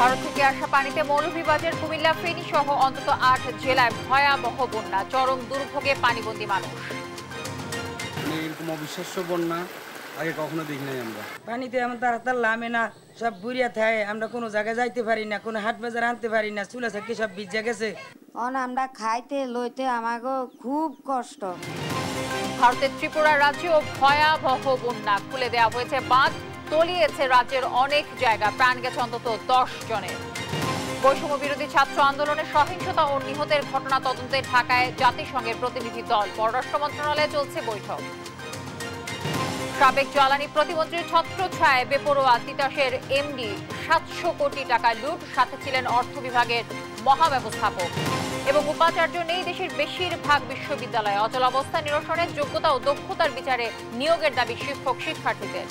ভারত থেকে আসা পানিতে মৌলভীবাজার কুমিল্লা ফেনী সহ অন্তত আট জেলায় ভয়াবহ বন্যা চরম দুর্ভোগে পানিবন্দী মানুষ এরকম অবিশ্বাস্য বন্যা আগে কখনো দেখি নাই আমরা পানিতে আমরা তাড়াতাড়ি লামে না সব বুড়িয়া থাকে আমরা কোনো জায়গায় যাইতে পারি না কোনো হাট বাজার আনতে পারি না চুলা থাকি সব ভিজা গেছে অন আমরা খাইতে লইতে আমাকে খুব কষ্ট ভারতের ত্রিপুরা রাজ্যেও ভয়াবহ বন্যা খুলে দেওয়া হয়েছে বাঁধ তলিয়েছে রাজ্যের অনেক জায়গা প্রাণ গেছে অন্তত দশ জনের বৈষম্য বিরোধী ছাত্র আন্দোলনের সহিংসতা ও নিহতের ঘটনা তদন্তে ঢাকায় জাতিসংঘের প্রতিনিধি দল পররাষ্ট্র মন্ত্রণালয়ে চলছে বৈঠক সাবেক জ্বালানি প্রতিমন্ত্রী ছত্রছায় বেপরোয়া তিতাসের এমডি সাতশো কোটি টাকা লুট সাথে ছিলেন অর্থ বিভাগের মহাব্যবস্থাপক এবং উপাচার্য নেই দেশের বেশিরভাগ বিশ্ববিদ্যালয়ে অচলাবস্থা নিরসনের যোগ্যতা ও দক্ষতার বিচারে নিয়োগের দাবি শিক্ষক শিক্ষার্থীদের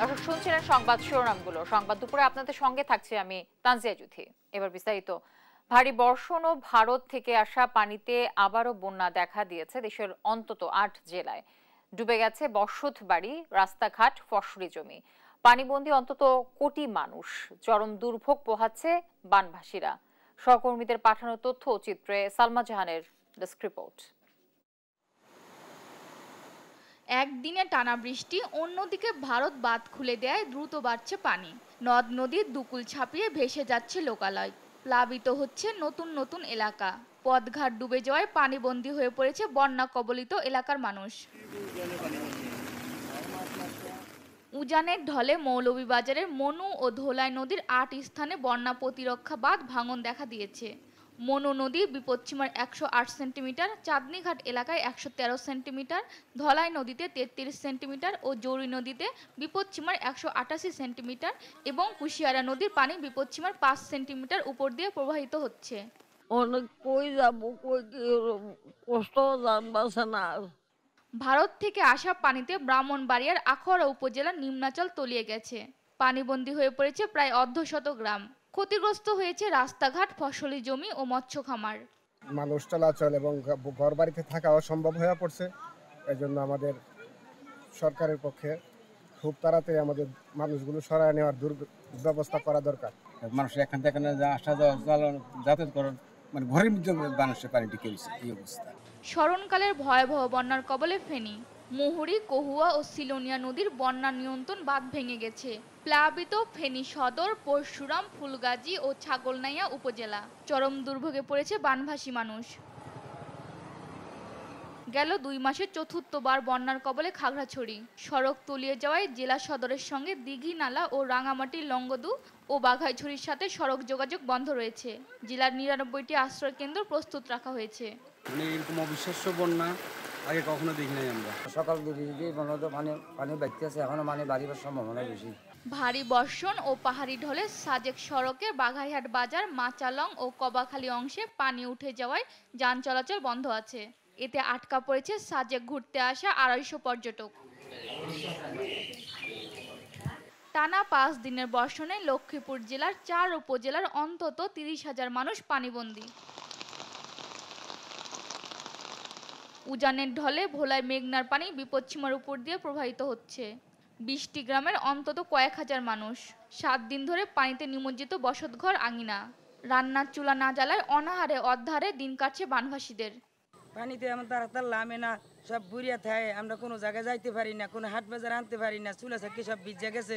দর্শক শুনছিলেন সংবাদ শিরোনামগুলো সংবাদ দুপুরে আপনাদের সঙ্গে থাকছি আমি তানজিয়া জুথি এবার বিস্তারিত ভারী বর্ষণ ও ভারত থেকে আসা পানিতে আবারও বন্যা দেখা দিয়েছে দেশের অন্তত আট জেলায় ডুবে গেছে বসত বাড়ি রাস্তাঘাট ফসলি জমি পানিবন্দী অন্তত কোটি মানুষ চরম দুর্ভোগ পোহাচ্ছে বানভাসীরা সহকর্মীদের পাঠানো তথ্য চিত্রে সালমা জাহানের ডেস্ক রিপোর্ট একদিনে টানা বৃষ্টি অন্যদিকে ভারত বাঁধ খুলে দেয় দ্রুত বাড়ছে পানি নদ নদীর দুকুল ছাপিয়ে ভেসে যাচ্ছে লোকালয় প্লাবিত হচ্ছে নতুন নতুন এলাকা পথঘাট ডুবে যাওয়ায় পানিবন্দী হয়ে পড়েছে বন্যা কবলিত এলাকার মানুষ উজানের ঢলে মৌলভীবাজারের মনু ও ধোলাই নদীর আট স্থানে বন্যা প্রতিরক্ষা বাঁধ ভাঙন দেখা দিয়েছে মনো নদী বিপদসীমার একশো আট সেন্টিমিটার চাঁদনীঘাট এলাকায় একশো তেরো সেন্টিমিটার ধলাই নদীতে তেত্রিশ সেন্টিমিটার ও জৌরি নদীতে বিপদসীমার একশো আটাশি সেন্টিমিটার এবং কুশিয়ারা নদীর পানি বিপদসীমার পাঁচ সেন্টিমিটার উপর দিয়ে প্রবাহিত হচ্ছে অনেক কই যাবো ভারত থেকে আসা পানিতে ব্রাহ্মণবাড়িয়ার আখড়া উপজেলার নিম্নাচল তলিয়ে গেছে পানিবন্দী হয়ে পড়েছে প্রায় অর্ধশত গ্রাম ক্ষতিগ্রস্ত হয়েছে রাস্তাঘাট ফসলি জমি ও মৎস্য খামার মানুষ চলাচল এবং ঘর বাড়িতে থাকা অসম্ভব হয়ে পড়ছে এজন্য আমাদের সরকারের পক্ষে খুব তাড়াতাড়ি আমাদের মানুষগুলো সরায় নেওয়ার দুর ব্যবস্থা করা দরকার মানুষ এখান থেকে আসা যাওয়া যাতায়াত করেন মানে ঘরের মধ্যে মানুষের পানি ঢুকে এই অবস্থা স্মরণকালের ভয়াবহ বন্যার কবলে ফেনী মুহুরি কহুয়া ও সিলোনিয়া নদীর বন্যা নিয়ন্ত্রণ বাঁধ ভেঙে গেছে প্লাবিত ফেনী সদর পরশুরাম ফুলগাজী ও ছাগলনাইয়া উপজেলা চরম দুর্ভোগে পড়েছে বানভাসী মানুষ গেল দুই মাসে চতুর্থবার বন্যার কবলে খাগড়াছড়ি সড়ক তলিয়ে যাওয়ায় জেলা সদরের সঙ্গে দিঘি নালা ও রাঙামাটির লঙ্গদু ও বাঘাইছড়ির সাথে সড়ক যোগাযোগ বন্ধ রয়েছে জেলার নিরানব্বইটি আশ্রয় কেন্দ্র প্রস্তুত রাখা হয়েছে মানে এরকম অবিশ্বাস্য বন্যা আগে কখনো দেখি নাই আমরা সকাল দিকে দিকে মনে হতো পানি পানি আছে এখনো পানি মানে বাড়িবার সম্ভাবনা বেশি ভারী বর্ষণ ও পাহাড়ি ঢলে সাজেক সড়কের বাঘাইহাট বাজার মাচালং ও কবাখালি অংশে পানি উঠে যাওয়ায় যান চলাচল বন্ধ আছে এতে আটকা পড়েছে সাজেক ঘুরতে আসা আড়াইশো পর্যটক টানা পাঁচ দিনের বর্ষণে লক্ষ্মীপুর জেলার চার উপজেলার অন্তত তিরিশ হাজার মানুষ পানিবন্দী উজানের ঢলে ভোলায় মেঘনার পানি বিপদসীমার উপর দিয়ে প্রবাহিত হচ্ছে বিশটি গ্রামের অন্তত কয়েক হাজার মানুষ সাত দিন ধরে পানিতে নিমজ্জিত বসতঘর আঙিনা রান্নার চুলা না জ্বালায় অনাহারে অধ্যারে দিন কাটছে বানভাসীদের পানিতে আমার তার লামে না সব বুড়িয়া থাকে আমরা কোনো জায়গায় যাইতে পারি না কোনো হাট বাজার আনতে পারি না চুলা থাকি সব ভিজে গেছে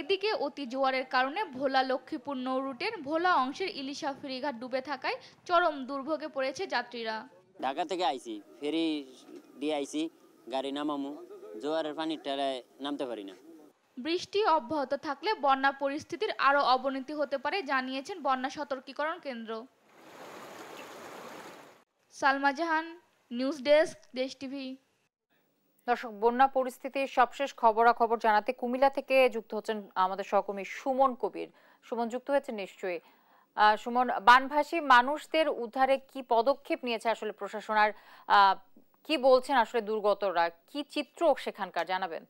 এদিকে অতি জোয়ারের কারণে ভোলা লক্ষ্মীপুর নৌরুটের ভোলা অংশের ইলিশা ফেরিঘাট ডুবে থাকায় চরম দুর্ভোগে পড়েছে যাত্রীরা ঢাকা থেকে আইসি ফেরি দিয়ে আইসি গাড়ি নামামু জোয়ারের পানি টেরায় নামতে পারি না বৃষ্টি অব্যাহত থাকলে বন্যা পরিস্থিতির আরও অবনতি হতে পারে জানিয়েছেন বন্যা সতর্কীকরণ কেন্দ্র Salma Jahan news desk Desh TV দর্শক বন্যা পরিস্থিতির সবশেষ খবরাখবর জানাতে কুমিল্লা থেকে যুক্ত হচ্ছেন আমাদের সহকর্মী সুমন কবির সুমন যুক্ত হয়েছে নিশ্চয়ই সুমন বানভাসী মানুষদের উদ্ধারে কি পদক্ষেপ নিয়েছে আসলে প্রশাসনের কি বলছেন আসলে দুর্গতরা কি চিত্র সেখানকার জানাবেন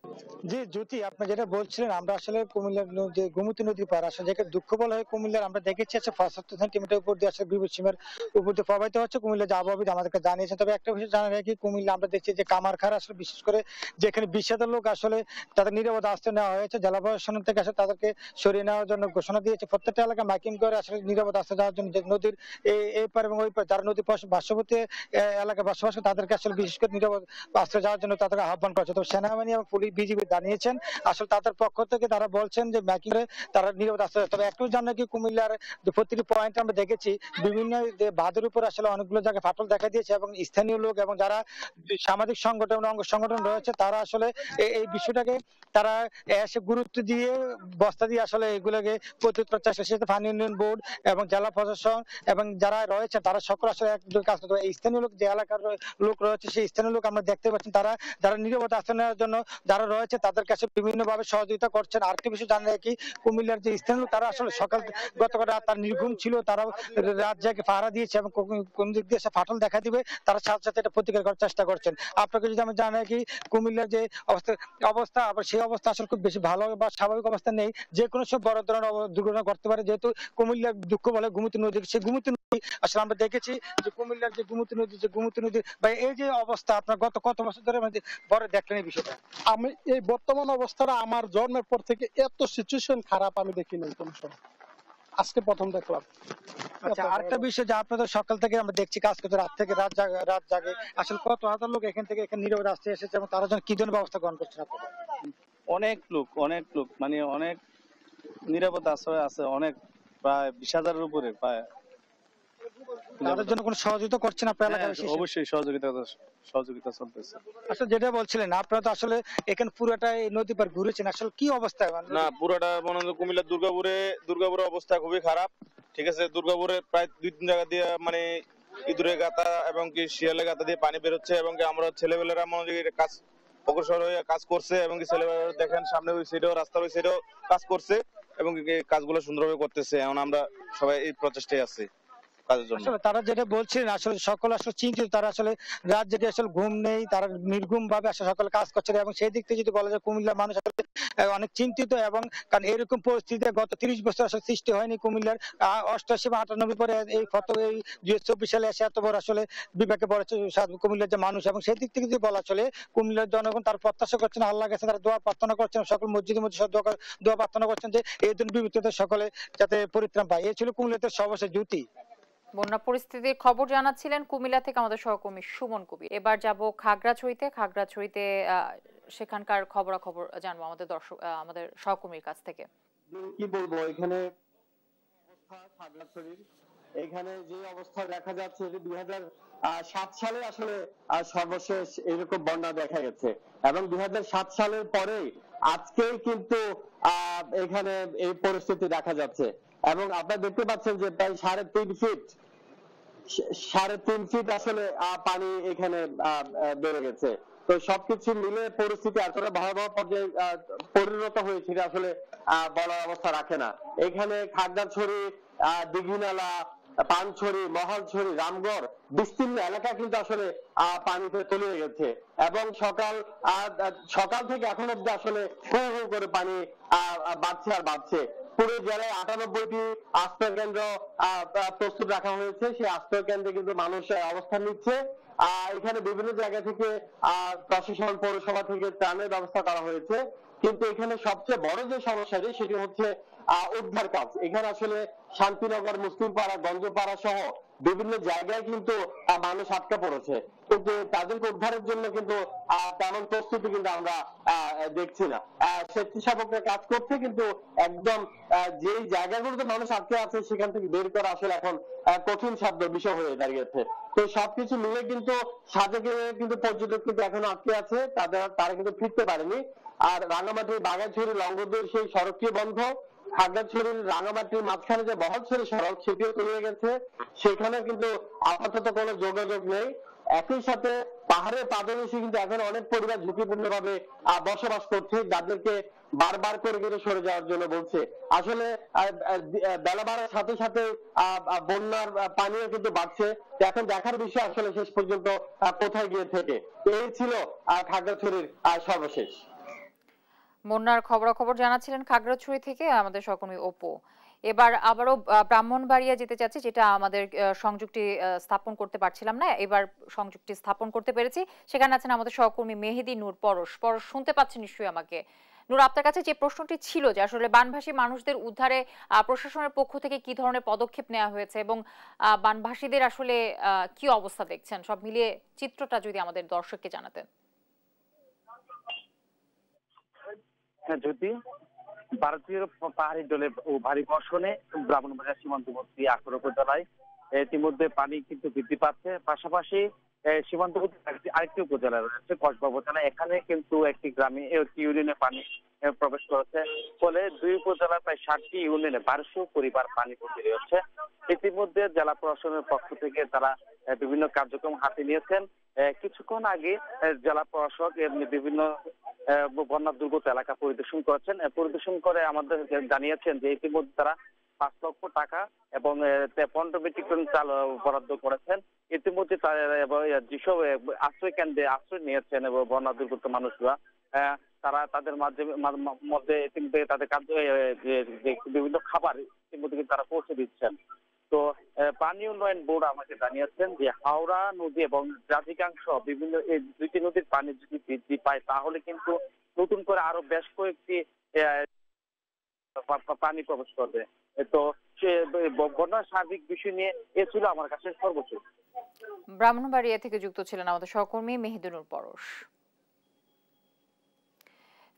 জি জ্যোতি আপনি যেটা বলছিলেন আমরা আসলে কুমিল্লার যে গোমতি নদী পার আসলে যেখানে দুঃখ বলা হয় কুমিল্লার আমরা দেখেছি আছে পঁচাত্তর সেন্টিমিটার উপর দিয়ে আসলে বিভিন্ন সীমের উপর দিয়ে প্রবাহিত হচ্ছে কুমিল্লা যে আবহাওয়াবিদ আমাদেরকে জানিয়েছে তবে একটা বিষয় জানা যায় কি কুমিল্লা আমরা দেখছি যে কামারখার আসলে বিশেষ করে যেখানে বিশ হাজার লোক আসলে তাদের নিরাপদ আসতে নেওয়া হয়েছে জেলা প্রশাসন থেকে আসলে তাদেরকে সরিয়ে নেওয়ার জন্য ঘোষণা দিয়েছে প্রত্যেকটা এলাকা মাইকিং করে আসলে নিরাপদ আসতে দেওয়ার জন্য নদীর এই পার এবং ওই পার যারা নদী পার্শ্ববর্তী এলাকায় বসবাস তাদেরকে আসলে বিশেষ নিরাপদ আশ্রয় যাওয়ার জন্য তাদেরকে আহ্বান করছে তো সেনাবাহিনী এবং পুলিশ বিজিবি জানিয়েছেন আসলে তাদের পক্ষ থেকে তারা বলছেন যে ম্যাকিং তারা নিরাপদ আশ্রয় তবে একটু জানো কি কুমিল্লার প্রতিটি পয়েন্ট আমরা দেখেছি বিভিন্ন বাঁধের উপর আসলে অনেকগুলো জায়গায় ফাটল দেখা দিয়েছে এবং স্থানীয় লোক এবং যারা সামাজিক সংগঠন অঙ্গ সংগঠন রয়েছে তারা আসলে এই বিষয়টাকে তারা এসে গুরুত্ব দিয়ে বস্তা দিয়ে আসলে এগুলোকে প্রতিরোধ করার চেষ্টা সেটা ফানি ইউনিয়ন বোর্ড এবং জেলা প্রশাসন এবং যারা রয়েছে তারা সকল আসলে কাজ করতে এই স্থানীয় লোক যে এলাকার লোক রয়েছে পাশাপাশি স্থানীয় লোক আমরা দেখতে পাচ্ছি তারা যারা নিরাপত্তা আশ্রয় নেওয়ার জন্য যারা রয়েছে তাদের কাছে বিভিন্নভাবে সহযোগিতা করছেন আর একটি বিষয় জানা কি কুমিল্লার যে স্থানীয় লোক তারা আসলে সকাল গতকাল রাত তার নির্ঘুম ছিল তারা রাত জায়গাকে পাহারা দিয়েছে এবং কোন দিক দিয়ে ফাটল দেখা দিবে তারা সাথে সাথে এটা প্রতিকার করার চেষ্টা করছেন আপনাকে যদি আমি জানাই কি কুমিল্লার যে অবস্থা অবস্থা আবার সেই অবস্থা আসলে খুব বেশি ভালো বা স্বাভাবিক অবস্থা নেই যে কোনো সব বড় ধরনের দুর্ঘটনা ঘটতে পারে যেহেতু কুমিল্লার দুঃখ বলে গুমতি নদী সেই গুমতি নদী আসলে আমরা দেখেছি যে কুমিল্লার যে গুমতি নদী যে গুমতি নদী বা এই যে অবস্থা আপনার গত কত বছর ধরে মানে বড় দেখেন এই বিষয়টা আমি এই বর্তমান অবস্থাটা আমার জন্মের পর থেকে এত সিচুয়েশন খারাপ আমি দেখি নাই কোনো সময় আজকে প্রথম দেখলাম আচ্ছা আরেকটা বিষয় যে আপনাদের সকাল থেকে আমরা দেখছি কাজ করতে রাত থেকে রাত জাগে রাত জাগে আসলে কত হাজার লোক এখান থেকে এখানে নীরব রাস্তায় এসেছে এবং তারা যেন কি জন্য ব্যবস্থা গ্রহণ করছেন আপনারা অনেক লোক অনেক লোক মানে অনেক নিরাপদ আশ্রয় আছে অনেক প্রায় বিশ হাজারের উপরে প্রায় তাদের জন্য কোনো সহযোগিতা করছেন আপনার হ্যাঁ, অবশ্যই সহযোগিতা সহযোগিতা চলতেছে আচ্ছা, যেটা বলছিলেন আপনারা তো আসলে এখানে পুরোটা নদী পার ঘুরেছেন আসলে কি অবস্থা না পুরোটা মনে হয় কুমিল্লা দুর্গাপুরে অবস্থা খুবই খারাপ ঠিক আছে দুর্গাপুরে প্রায় দুই তিন জায়গা দিয়ে মানে ইঁদুরের গাতা এবং কি শিয়ালের গাতা দিয়ে পানি বেরোচ্ছে এবং কি আমরা মনে হয় কাজ অগ্রসর হয়ে কাজ করছে এবং কি ছেলেবেলারা দেখেন সামনে ওই সাইডেও রাস্তার ওই সাইডেও কাজ করছে এবং কাজগুলো সুন্দরভাবে করতেছে এখন আমরা সবাই এই প্রচেষ্টায় আছি কাজের জন্য তারা যেটা বলছিলেন আসলে সকল আসলে চিন্তিত তারা আসলে রাত আসলে ঘুম নেই তারা নির্ঘুম ভাবে আসলে কাজ করছে এবং সেই দিক থেকে যদি বলা যায় কুমিল্লার মানুষ আসলে অনেক চিন্তিত এবং কারণ এরকম পরিস্থিতিতে গত তিরিশ বছর আসলে সৃষ্টি হয়নি কুমিল্লার বা আটানব্বই পরে এই ফত এই দুই চব্বিশ সালে এসে এত বড় আসলে বিপাকে পড়েছে কুমিল্লার যে মানুষ এবং সেই দিক থেকে যদি বলা চলে কুমিল্লার জনগণ তার প্রত্যাশা করছেন আল্লাহ তারা দোয়া প্রার্থনা করছেন সকল মসজিদের মধ্যে সব দোয়া প্রার্থনা করছেন যে এই দিন বিপদ সকলে যাতে পরিত্রাণ পায় এ ছিল কুমিল্লাতে সর্বশেষ জ্যোতি বন্যা পরিস্থিতির খবর জানাচ্ছিলেন কুমিল্লা থেকে আমাদের সহকর্মী সুমন কবি এবার যাব খাগড়াছড়িতে খাগড়াছড়িতে সেখানকার খবর জানবো আমাদের দর্শক আমাদের সহকর্মীর কাছ থেকে কি বলবো এখানে এখানে যে অবস্থা দেখা যাচ্ছে দুই হাজার সাত সালে আসলে সর্বশেষ এরকম বন্যা দেখা গেছে এবং দুই সাত সালের পরে আজকেই কিন্তু এখানে এই পরিস্থিতি দেখা যাচ্ছে এবং আপনারা দেখতে পাচ্ছেন যে প্রায় সাড়ে তিন ফিট সাড়ে তিন ফিট আসলে পানি এখানে বেড়ে গেছে তো সবকিছু মিলে পরিস্থিতি এতটা ভয়াবহ পর্যায়ে পরিণত হয়েছে আসলে বলার অবস্থা রাখে না এখানে খাগড়াছড়ি দিঘিনালা পানছড়ি মহালছড়ি রামগড় বিস্তীর্ণ এলাকা কিন্তু আসলে পানিতে তলিয়ে গেছে এবং সকাল সকাল থেকে এখন অব্দি আসলে হু হু করে পানি বাড়ছে আর বাড়ছে পুরো জেলায় আটানব্বইটি আশ্রয় কেন্দ্র প্রস্তুত রাখা হয়েছে সেই আশ্রয় কেন্দ্রে কিন্তু মানুষ অবস্থান নিচ্ছে এখানে বিভিন্ন জায়গা থেকে প্রশাসন পৌরসভা থেকে ত্রাণের ব্যবস্থা করা হয়েছে কিন্তু এখানে সবচেয়ে বড় যে সমস্যাটি সেটি হচ্ছে উদ্ধার কাজ এখানে আসলে শান্তিনগর মুসলিম মুসলিমপাড়া গঞ্জপাড়া সহ বিভিন্ন জায়গায় কিন্তু মানুষ আটকা পড়েছে কিন্তু তাদেরকে উদ্ধারের জন্য কিন্তু তেমন প্রস্তুতি কিন্তু আমরা দেখছি না স্বেচ্ছাসেবকরা কাজ করছে কিন্তু একদম যেই জায়গাগুলোতে মানুষ আটকে আছে সেখান থেকে বের করা আসলে এখন কঠিন সাধ্য বিষয় হয়ে দাঁড়িয়েছে তো সবকিছু মিলে কিন্তু সাজেকে কিন্তু পর্যটক কিন্তু এখন আটকে আছে তাদের তারা কিন্তু ফিরতে পারেনি আর রাঙামাটির বাগাছড়ি লঙ্গদের সেই সড়কটি বন্ধ খাগড়াছড়ির রাঙামাটির মাঝখানে যে সড়ক সেটিও গেছে সেখানে কিন্তু আপাতত কোনো যোগাযোগ নেই একই সাথে পাহাড়ের পাদদেশে কিন্তু এখন অনেক পরিবার ঝুঁকিপূর্ণ ভাবে বসবাস করছে যাদেরকে বারবার করে করে সরে যাওয়ার জন্য বলছে আসলে বেলা বাড়ার সাথে সাথে বন্যার পানিও কিন্তু বাড়ছে এখন দেখার বিষয় আসলে শেষ পর্যন্ত কোথায় গিয়ে থেকে এই ছিল খাগড়াছড়ির সর্বশেষ বন্যার খবরাখবর জানাচ্ছিলেন খাগড়াছড়ি থেকে আমাদের সহকর্মী ওপো এবার আবারও ব্রাহ্মণবাড়িয়া যেতে চাচ্ছি যেটা আমাদের সংযুক্তি স্থাপন করতে পারছিলাম না এবার সংযুক্তি স্থাপন করতে পেরেছি সেখানে আছেন আমাদের সহকর্মী মেহেদি নূর পরশ পরশ শুনতে পাচ্ছেন নিশ্চয়ই আমাকে নূর আপনার কাছে যে প্রশ্নটি ছিল যে আসলে বানভাসী মানুষদের উদ্ধারে প্রশাসনের পক্ষ থেকে কি ধরনের পদক্ষেপ নেওয়া হয়েছে এবং বানভাসীদের আসলে কি অবস্থা দেখছেন সব মিলিয়ে চিত্রটা যদি আমাদের দর্শককে জানাতেন হ্যাঁ, যদি ভারতীয় পাহাড়ি জলে ও ভারী বর্ষণে ব্রাহ্মণবাড়িয়া সীমান্তবর্তী আঠারো উপজেলায় ইতিমধ্যে পানি কিন্তু বৃদ্ধি পাচ্ছে পাশাপাশি সীমান্তবর্তী আরেকটি উপজেলা রয়েছে কসবা উপজেলা এখানে কিন্তু একটি গ্রামে একটি ইউনিয়নে পানি প্রবেশ করেছে ফলে দুই উপজেলার প্রায় ষাটটি ইউনিয়নে বারোশো পরিবার পানি পড়তে রয়েছে ইতিমধ্যে জেলা প্রশাসনের পক্ষ থেকে তারা বিভিন্ন কার্যক্রম হাতে নিয়েছেন কিছুক্ষণ আগে জেলা প্রশাসক বিভিন্ন বন্যা দুর্গত এলাকা পরিদর্শন করেছেন পরিদর্শন করে আমাদের জানিয়েছেন যে ইতিমধ্যে তারা পাঁচ লক্ষ টাকা এবং পনেরো মেট্রিক টন চাল বরাদ্দ করেছেন ইতিমধ্যে তারা যেসব আশ্রয় কেন্দ্রে আশ্রয় নিয়েছেন এবং বন্যা দুর্গত মানুষরা হ্যাঁ, তারা তাদের মাধ্যমে মধ্যে তাদের কার্য বিভিন্ন খাবার ইতিমধ্যে কিন্তু তারা পৌঁছে দিচ্ছেন তো পানি উন্নয়ন বোর্ড আমাকে জানিয়েছেন যে হাওড়া নদী এবং রাধিকাংশ বিভিন্ন এই দুইটি নদীর পানি যদি বৃদ্ধি পায় তাহলে কিন্তু নতুন করে আরো বেশ কয়েকটি পানি প্রবেশ করবে তো বন্যার সার্বিক বিষয় নিয়ে এ ছিল আমার কাছে সর্বোচ্চ ব্রাহ্মণবাড়িয়া থেকে যুক্ত ছিলেন আমাদের সহকর্মী মেহেদিনুর পরশ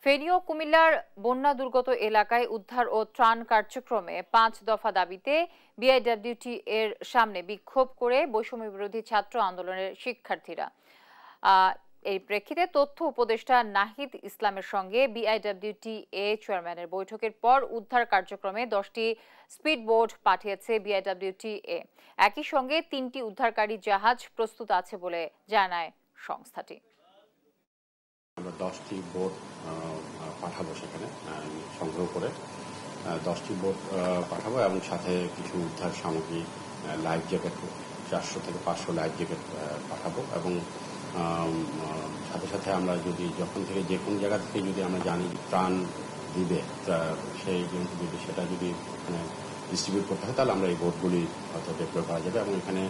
ফেনী ও কুমিল্লার বন্যা দুর্গত এলাকায় উদ্ধার ও ত্রাণ কার্যক্রমে পাঁচ দফা দাবিতে বিআইডব্লিউটি এর সামনে বিক্ষোভ করে বৈষম্য বিরোধী ছাত্র আন্দোলনের শিক্ষার্থীরা এই প্রেক্ষিতে তথ্য উপদেষ্টা নাহিদ ইসলামের সঙ্গে বিআইডব্লিউটি এ চেয়ারম্যানের বৈঠকের পর উদ্ধার কার্যক্রমে দশটি স্পিড বোর্ড পাঠিয়েছে বিআইডব্লিউটি এ একই সঙ্গে তিনটি উদ্ধারকারী জাহাজ প্রস্তুত আছে বলে জানায় সংস্থাটি আমরা দশটি বোর্ড পাঠাবো সেখানে সংগ্রহ করে দশটি বোর্ড পাঠাবো এবং সাথে কিছু উদ্ধার সামগ্রী লাইফ জ্যাকেট চারশো থেকে পাঁচশো লাইফ জ্যাকেট পাঠাবো এবং সাথে সাথে আমরা যদি যখন থেকে যে কোনো জায়গা থেকে যদি আমরা জানি প্রাণ দিবে সেই জন্তু যদি সেটা যদি ডিস্ট্রিবিউট করতে হয় তাহলে আমরা এই বোর্ডগুলি হয়তো ডেভেলপ করা যাবে এবং এখানে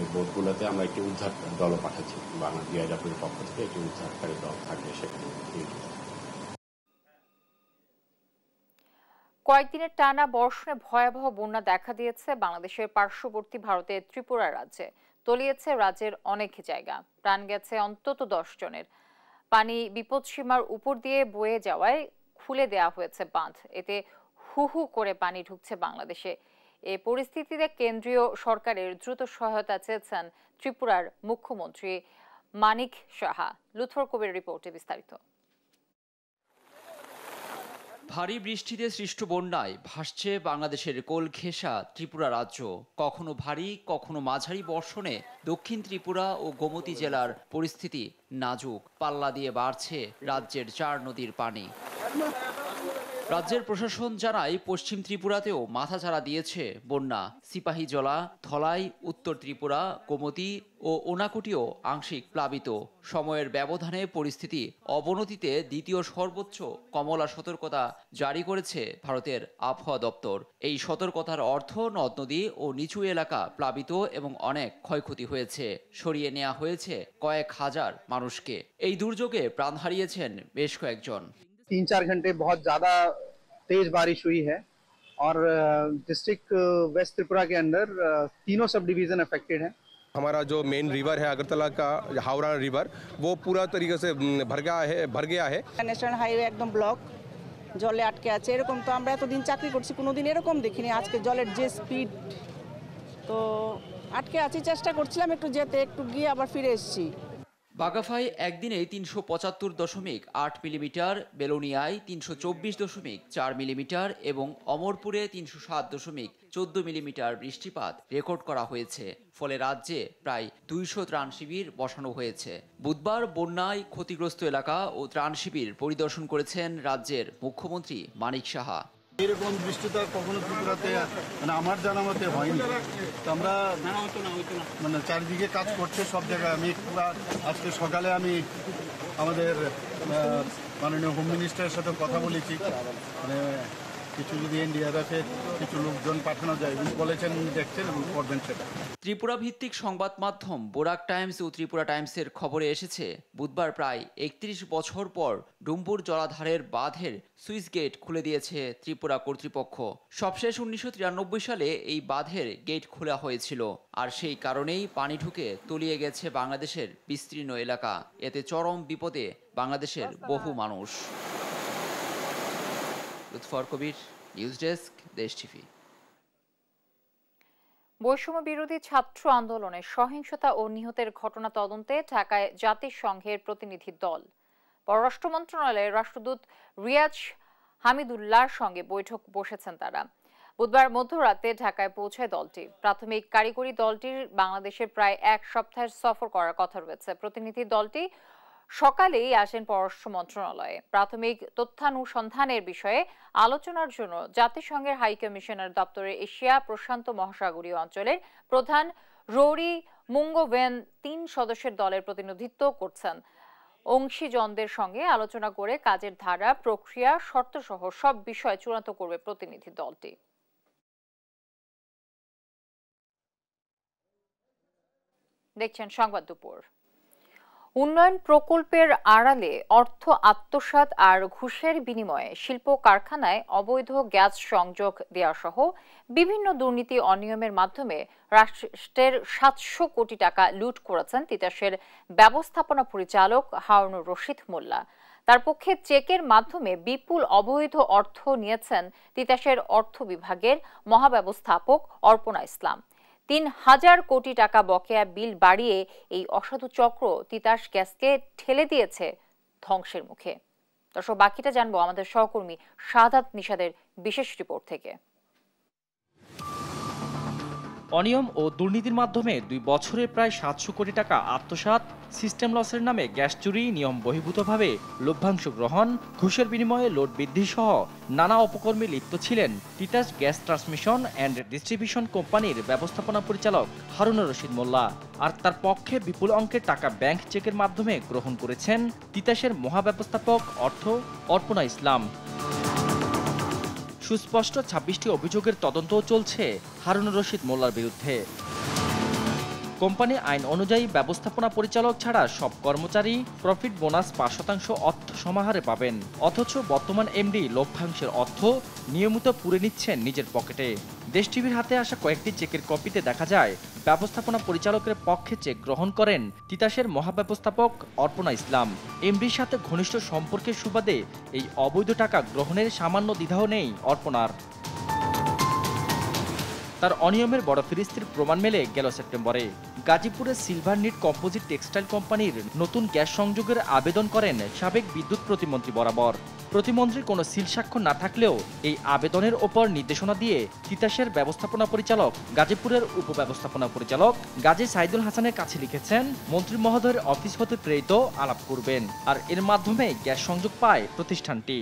এই বোটগুলোতে আমরা একটি উদ্ধার দলও পাঠাচ্ছি বাংলা ডিআইডাব্লিউর পক্ষ থেকে একটি উদ্ধারকারী দল থাকবে সেখানে কয়েকদিনের টানা বর্ষণে ভয়াবহ বন্যা দেখা দিয়েছে বাংলাদেশের পার্শ্ববর্তী ভারতের ত্রিপুরা রাজ্যে তলিয়েছে রাজ্যের অনেক জায়গা প্রাণ গেছে অন্তত দশ জনের পানি বিপদসীমার উপর দিয়ে বয়ে যাওয়ায় খুলে দেয়া হয়েছে বাঁধ এতে হু হু করে পানি ঢুকছে বাংলাদেশে এ পরিস্থিতিতে কেন্দ্রীয় সরকারের দ্রুত সহায়তা চেয়েছেন ত্রিপুরার মুখ্যমন্ত্রী মানিক সাহা লুথর কবির রিপোর্টে বিস্তারিত ভারী বৃষ্টিতে সৃষ্ট বন্যায় ভাসছে বাংলাদেশের কোল ঘেঁষা ত্রিপুরা রাজ্য কখনো ভারী কখনো মাঝারি বর্ষণে দক্ষিণ ত্রিপুরা ও গোমতী জেলার পরিস্থিতি নাজুক পাল্লা দিয়ে বাড়ছে রাজ্যের চার নদীর পানি রাজ্যের প্রশাসন জানায় পশ্চিম ত্রিপুরাতেও মাথাছাড়া দিয়েছে বন্যা সিপাহীজলা ধলাই উত্তর ত্রিপুরা গোমতী ও ওনাকুটিও আংশিক প্লাবিত সময়ের ব্যবধানে পরিস্থিতি অবনতিতে দ্বিতীয় সর্বোচ্চ কমলা সতর্কতা জারি করেছে ভারতের আবহাওয়া দপ্তর এই সতর্কতার অর্থ নদ নদী ও নিচু এলাকা প্লাবিত এবং অনেক ক্ষয়ক্ষতি হয়েছে সরিয়ে নেওয়া হয়েছে কয়েক হাজার মানুষকে এই দুর্যোগে প্রাণ হারিয়েছেন বেশ কয়েকজন तीन चार घंटे बहुत ज़्यादा तेज बारिश हुई है और डिस्ट्रिक्ट वेस्ट त्रिपुरा के अंदर तीनों सब डिवीज़न अफेक्टेड हैं हमारा जो मेन रिवर है अगरतला का हावड़ा रिवर वो पूरा तरीके से भर गया है भर गया है नेशनल हाईवे एकदम ब्लॉक जले आटके आरकम तो তো আমরা এতদিন চাকরি করছি কোনো দিন এরকম দেখিনি আজকে জলের যে স্পিড তো আটকে আছি চেষ্টা করছিলাম একটু যেতে একটু গিয়ে আবার ফিরে বাগাফাই একদিনে তিনশো পঁচাত্তর দশমিক আট মিলিমিটার বেলোনিয়ায় তিনশো চব্বিশ দশমিক চার মিলিমিটার এবং অমরপুরে তিনশো সাত দশমিক চোদ্দ মিলিমিটার বৃষ্টিপাত রেকর্ড করা হয়েছে ফলে রাজ্যে প্রায় দুইশো ত্রাণ শিবির বসানো হয়েছে বুধবার বন্যায় ক্ষতিগ্রস্ত এলাকা ও ত্রাণ শিবির পরিদর্শন করেছেন রাজ্যের মুখ্যমন্ত্রী মানিক সাহা এরকম বৃষ্টিটা কখনো ত্রিপুরাতে মানে আমার জানা মতে হয়নি তো আমরা মানে চারিদিকে কাজ করছে সব জায়গায় আমি আজকে সকালে আমি আমাদের মাননীয় হোম মিনিস্টারের সাথে কথা বলেছি মানে কিছু যদি কিছু লোকজন পাঠানো যায় উনি বলেছেন দেখছেন করবেন সেটা ত্রিপুরা ভিত্তিক সংবাদ মাধ্যম বোরাক টাইমস ও ত্রিপুরা টাইমসের খবরে এসেছে বুধবার প্রায় একত্রিশ বছর পর ডুম্বুর জলাধারের বাঁধের সুইচ গেট খুলে দিয়েছে ত্রিপুরা কর্তৃপক্ষ সবশেষ উনিশশো সালে এই বাঁধের গেট খোলা হয়েছিল আর সেই কারণেই পানি ঢুকে তলিয়ে গেছে বাংলাদেশের বিস্তীর্ণ এলাকা এতে চরম বিপদে বাংলাদেশের বহু মানুষ Lutfor Kabir news desk Desh TV বৈষম্য বিরোধী ছাত্র আন্দোলনে সহিংসতা ও নিহতের ঘটনা তদন্তে ঢাকায় জাতিসংঘের প্রতিনিধি দল পররাষ্ট্র মন্ত্রণালয়ের রাষ্ট্রদূত রিয়াজ হামিদুল্লাহর সঙ্গে বৈঠক বসেছেন তারা বুধবার মধ্যরাতে ঢাকায় পৌঁছায় দলটি প্রাথমিক কারিগরি দলটির বাংলাদেশের প্রায় এক সপ্তাহের সফর করার কথা রয়েছে প্রতিনিধি দলটি সকালেই আসেন পররাষ্ট্র মন্ত্রণালয়ে প্রাথমিক তথ্যানুসন্ধানের বিষয়ে আলোচনার জন্য জাতিসংঘের হাই কমিশনার দপ্তরে এশিয়া প্রশান্ত মহাসাগরীয় অঞ্চলের প্রধান রোরি মুঙ্গোভেন তিন সদস্যের দলের প্রতিনিধিত্ব করছেন অংশীজনদের সঙ্গে আলোচনা করে কাজের ধারা প্রক্রিয়া শর্তসহ সব বিষয় চূড়ান্ত করবে প্রতিনিধি দলটি দেখছেন সংবাদ দুপুর উন্নয়ন প্রকল্পের আড়ালে অর্থ আত্মসাত আর ঘুষের বিনিময়ে শিল্প কারখানায় অবৈধ গ্যাস সংযোগ দেওয়াসহ বিভিন্ন দুর্নীতি অনিয়মের মাধ্যমে রাষ্ট্রের সাতশো কোটি টাকা লুট করেছেন তিতাসের ব্যবস্থাপনা পরিচালক হারুনুর রশিদ মোল্লা তার পক্ষে চেকের মাধ্যমে বিপুল অবৈধ অর্থ নিয়েছেন তিতাসের অর্থ বিভাগের মহাব্যবস্থাপক অর্পণা ইসলাম তিন হাজার কোটি টাকা বকেয়া বিল বাড়িয়ে এই অসাধু চক্র তিতাস গ্যাসকে ঠেলে দিয়েছে ধ্বংসের মুখে দর্শক বাকিটা জানবো আমাদের সহকর্মী সাদাত নিষাদের বিশেষ রিপোর্ট থেকে অনিয়ম ও দুর্নীতির মাধ্যমে দুই বছরে প্রায় সাতশো কোটি টাকা আত্মসাত সিস্টেম লসের নামে গ্যাস চুরি নিয়ম বহির্ভূতভাবে লভ্যাংশ গ্রহণ ঘুষের বিনিময়ে লোড বৃদ্ধি সহ নানা অপকর্মে লিপ্ত ছিলেন Titas gas transmission and distribution কোম্পানির ব্যবস্থাপনা পরিচালক হারুনুর রশিদ মোল্লা আর তার পক্ষে বিপুল অঙ্কের টাকা ব্যাংক চেকের মাধ্যমে গ্রহণ করেছেন তিতাসের মহাব্যবস্থাপক অর্থ অর্পণা ইসলাম সুস্পষ্ট ছাব্বিশটি অভিযোগের তদন্তও চলছে হারুনুর রশিদ মোল্লার বিরুদ্ধে কোম্পানি আইন অনুযায়ী ব্যবস্থাপনা পরিচালক ছাড়া সব কর্মচারী প্রফিট বোনাস পাঁচ শতাংশ অর্থ সমাহারে পাবেন অথচ বর্তমান এমডি লভ্যাংশের অর্থ নিয়মিত পুরে নিচ্ছেন নিজের পকেটে দেশ টিভির হাতে আসা কয়েকটি চেকের কপিতে দেখা যায় ব্যবস্থাপনা পরিচালকের পক্ষে চেক গ্রহণ করেন তিতাসের মহাব্যবস্থাপক অর্পণা ইসলাম এমডির সাথে ঘনিষ্ঠ সম্পর্কের সুবাদে এই অবৈধ টাকা গ্রহণের সামান্য দ্বিধাও নেই অর্পণার তার অনিয়মের বড় ফিরিস্তির প্রমাণ মেলে গেল সেপ্টেম্বরে গাজীপুরের সিলভার নিট কম্পোজিট টেক্সটাইল কোম্পানির নতুন গ্যাস সংযোগের আবেদন করেন সাবেক বিদ্যুৎ প্রতিমন্ত্রী বরাবর প্রতিমন্ত্রীর কোনো সিল স্বাক্ষর না থাকলেও এই আবেদনের ওপর নির্দেশনা দিয়ে তিতাসের ব্যবস্থাপনা পরিচালক গাজীপুরের উপব্যবস্থাপনা পরিচালক গাজী সাইদুল হাসানের কাছে লিখেছেন মন্ত্রী মহোদয়ের অফিস হতে প্রেরিত আলাপ করবেন আর এর মাধ্যমে গ্যাস সংযোগ পায় প্রতিষ্ঠানটি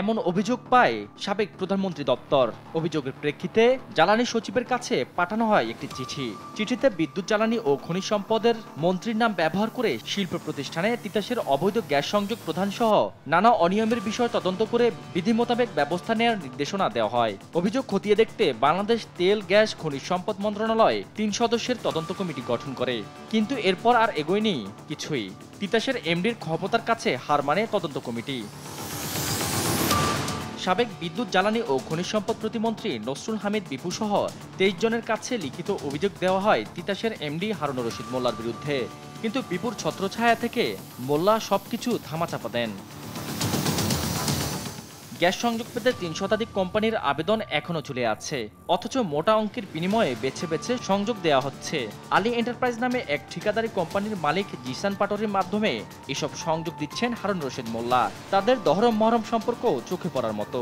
এমন অভিযোগ পায় সাবেক প্রধানমন্ত্রী দপ্তর অভিযোগের প্রেক্ষিতে জ্বালানি সচিবের কাছে পাঠানো হয় একটি চিঠি চিঠিতে বিদ্যুৎ জ্বালানি ও খনিজ সম্পদের মন্ত্রীর নাম ব্যবহার করে শিল্প প্রতিষ্ঠানে তিতাসের অবৈধ গ্যাস সংযোগ প্রধান সহ নানা অনিয়মের বিষয় তদন্ত করে বিধি মোতাবেক ব্যবস্থা নেওয়ার নির্দেশনা দেওয়া হয় অভিযোগ খতিয়ে দেখতে বাংলাদেশ তেল গ্যাস খনিজ সম্পদ মন্ত্রণালয় তিন সদস্যের তদন্ত কমিটি গঠন করে কিন্তু এরপর আর এগোয়নি কিছুই তিতাসের এমডির ক্ষমতার কাছে হার মানে তদন্ত কমিটি সাবেক বিদ্যুৎ জ্বালানি ও খনিজ সম্পদ প্রতিমন্ত্রী নসরুল হামিদ বিপু সহ তেইশ জনের কাছে লিখিত অভিযোগ দেওয়া হয় তিতাসের এমডি হারুনুর রশিদ মোল্লার বিরুদ্ধে কিন্তু বিপুর ছত্রছায়া থেকে মোল্লা সবকিছু থামাচাপা দেন গ্যাস সংযোগ পেতে তিন শতাধিক কোম্পানির আবেদন এখনও চলে আছে অথচ মোটা অঙ্কের বিনিময়ে বেছে বেছে সংযোগ দেয়া হচ্ছে আলী এন্টারপ্রাইজ নামে এক ঠিকাদারি কোম্পানির মালিক জিসান পাটরির মাধ্যমে এসব সংযোগ দিচ্ছেন হারুন রশিদ মোল্লা তাদের দহরম মহরম সম্পর্ক চোখে পড়ার মতো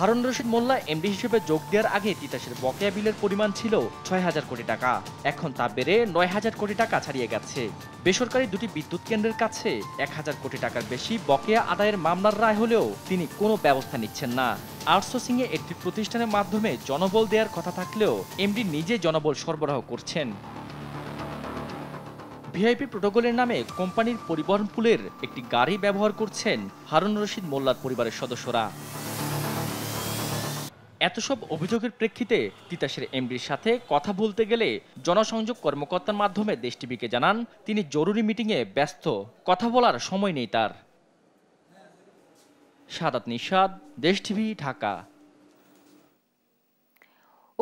হারুন রশিদ মোল্লা এমডি হিসেবে যোগ দেওয়ার আগে তিতাসের বকেয়া বিলের পরিমাণ ছিল ছয় হাজার কোটি টাকা এখন তা বেড়ে নয় হাজার কোটি টাকা ছাড়িয়ে গেছে বেসরকারি দুটি বিদ্যুৎ কেন্দ্রের কাছে এক হাজার কোটি টাকার বেশি বকেয়া আদায়ের মামলার রায় হলেও তিনি কোনো ব্যবস্থা নিচ্ছেন না আউটসোর্সিংয়ে একটি প্রতিষ্ঠানের মাধ্যমে জনবল দেওয়ার কথা থাকলেও এমডি নিজে জনবল সরবরাহ করছেন ভিআইপি প্রোটোকলের নামে কোম্পানির পরিবহন পুলের একটি গাড়ি ব্যবহার করছেন হারুন রশিদ মোল্লার পরিবারের সদস্যরা এত সব অভিযোগের প্রেক্ষিতে তিতাসের এমডির সাথে কথা বলতে গেলে জনসংযোগ কর্মকর্তার মাধ্যমে দেশ টিভিকে জানান তিনি জরুরি মিটিংয়ে ব্যস্ত কথা বলার সময় নেই তার সাদাত নিষাদ দেশ টিভি ঢাকা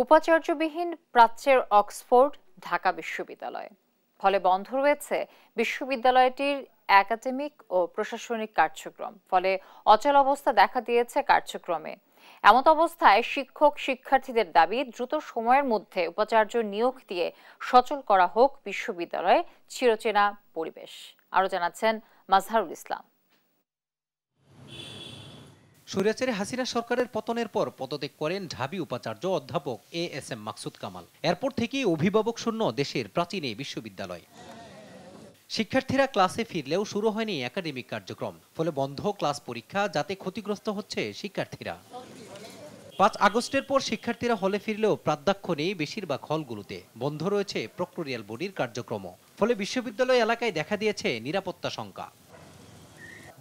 উপাচার্যবিহীন প্রাচ্যের অক্সফোর্ড ঢাকা বিশ্ববিদ্যালয় ফলে বন্ধ রয়েছে বিশ্ববিদ্যালয়টির একাডেমিক ও প্রশাসনিক কার্যক্রম ফলে অচল অবস্থা দেখা দিয়েছে কার্যক্রমে এমত অবস্থায় শিক্ষক শিক্ষার্থীদের দাবি দ্রুত সময়ের মধ্যে উপাচার্য নিয়োগ দিয়ে সচল করা হোক বিশ্ববিদ্যালয়ে চিরচেনা পরিবেশ আরো জানাচ্ছেন মাজহারুল ইসলাম স্বৈরাচারী হাসিনা সরকারের পতনের পর পদত্যাগ করেন ঢাবি উপাচার্য অধ্যাপক A S M Maksud Kamal এরপর থেকেই অভিভাবক শূন্য দেশের প্রাচীন এই বিশ্ববিদ্যালয় শিক্ষার্থীরা ক্লাসে ফিরলেও শুরু হয়নি একাডেমিক কার্যক্রম ফলে বন্ধ ক্লাস পরীক্ষা যাতে ক্ষতিগ্রস্ত হচ্ছে শিক্ষার্থীরা পাঁচ আগস্টের পর শিক্ষার্থীরা হলে ফিরলেও প্রাধ্যক্ষ নেই বেশিরভাগ হলগুলোতে বন্ধ রয়েছে প্রক্টোরিয়াল বডির কার্যক্রম ফলে বিশ্ববিদ্যালয় এলাকায় দেখা দিয়েছে নিরাপত্তা শঙ্কা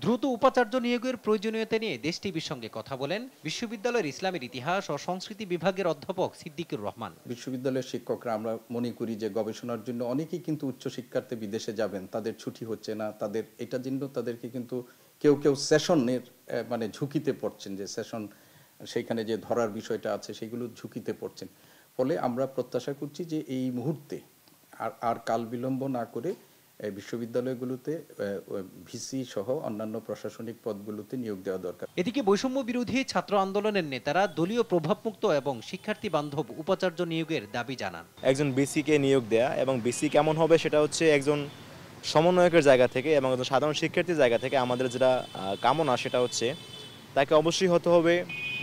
দ্রুত উপাচার্য নিয়োগের প্রয়োজনীয়তা নিয়ে টিভির সঙ্গে কথা বলেন বিশ্ববিদ্যালয়ের ইসলামের ইতিহাস ও সংস্কৃতি বিভাগের অধ্যাপক সিদ্দিকুর রহমান বিশ্ববিদ্যালয়ের শিক্ষকরা আমরা মনে করি যে গবেষণার জন্য অনেকেই কিন্তু উচ্চ শিক্ষার্থী বিদেশে যাবেন তাদের ছুটি হচ্ছে না তাদের এটা জন্য তাদেরকে কিন্তু কেউ কেউ সেশনের মানে ঝুঁকিতে পড়ছেন যে সেশন সেইখানে যে ধরার বিষয়টা আছে সেগুলো ঝুঁকিতে পড়ছেন ফলে আমরা প্রত্যাশা করছি যে এই মুহূর্তে আর আর কাল বিলম্ব না করে বিশ্ববিদ্যালয়গুলোতে ভিসি সহ অন্যান্য প্রশাসনিক পদগুলোতে নিয়োগ দেওয়া দরকার এদিকে বৈষম্য বিরোধী ছাত্র আন্দোলনের নেতারা দলীয় প্রভাবমুক্ত এবং শিক্ষার্থী বান্ধব উপাচার্য নিয়োগের দাবি জানান একজন বিসিকে নিয়োগ দেয়া এবং বিসি কেমন হবে সেটা হচ্ছে একজন সমন্বয়কের জায়গা থেকে এবং সাধারণ শিক্ষার্থীর জায়গা থেকে আমাদের যেটা কামনা সেটা হচ্ছে তাকে অবশ্যই হতে হবে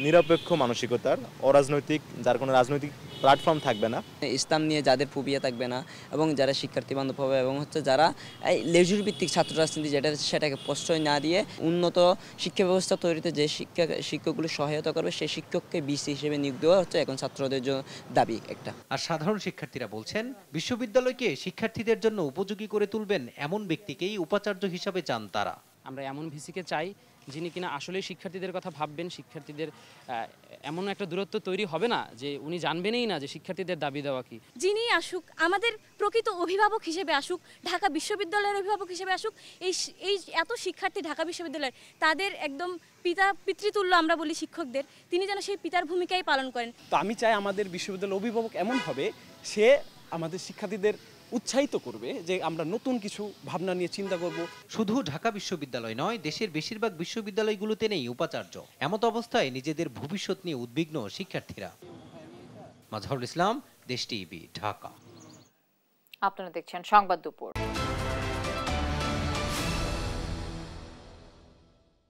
নিরপেক্ষ মানসিকতার অরাজনৈতিক যার কোনো রাজনৈতিক প্ল্যাটফর্ম থাকবে না ইসলাম নিয়ে যাদের ফুবিয়া থাকবে না এবং যারা শিক্ষার্থী বান্ধব হবে এবং হচ্ছে যারা এই লেজুর ভিত্তিক ছাত্র রাজনীতি যেটা সেটাকে প্রশ্রয় না দিয়ে উন্নত শিক্ষা ব্যবস্থা তৈরিতে যে শিক্ষা শিক্ষকগুলো সহায়তা করবে সেই শিক্ষককে বিসি হিসেবে নিয়োগ দেওয়া হচ্ছে এখন ছাত্রদের জন্য দাবি একটা আর সাধারণ শিক্ষার্থীরা বলছেন বিশ্ববিদ্যালয়কে শিক্ষার্থীদের জন্য উপযোগী করে তুলবেন এমন ব্যক্তিকেই উপাচার্য হিসাবে চান তারা আমরা এমন ভিসিকে চাই যিনি কিনা আসলে শিক্ষার্থীদের কথা ভাববেন শিক্ষার্থীদের এমন একটা দূরত্ব তৈরি হবে না যে উনি জানবেনই না যে শিক্ষার্থীদের দাবি দেওয়া কি যিনি আসুক আমাদের প্রকৃত অভিভাবক হিসেবে আসুক ঢাকা বিশ্ববিদ্যালয়ের অভিভাবক হিসেবে আসুক এই এই এত শিক্ষার্থী ঢাকা বিশ্ববিদ্যালয়ের তাদের একদম পিতা পিতৃতুল্য আমরা বলি শিক্ষকদের তিনি যেন সেই পিতার ভূমিকাই পালন করেন তো আমি চাই আমাদের বিশ্ববিদ্যালয়ের অভিভাবক এমন হবে সে আমাদের শিক্ষার্থীদের উৎসাহিত করবে যে আমরা নতুন কিছু ভাবনা নিয়ে চিন্তা করব শুধু ঢাকা বিশ্ববিদ্যালয় নয় দেশের বেশিরভাগ বিশ্ববিদ্যালয়গুলোতে নেই উপাচার্য এমত অবস্থায় নিজেদের ভবিষ্যৎ নিয়ে উদ্বিগ্ন শিক্ষার্থীরা মাজহারুল ইসলাম দেশ টিভি ঢাকা আপনারা দেখছেন সংবাদ দুপুর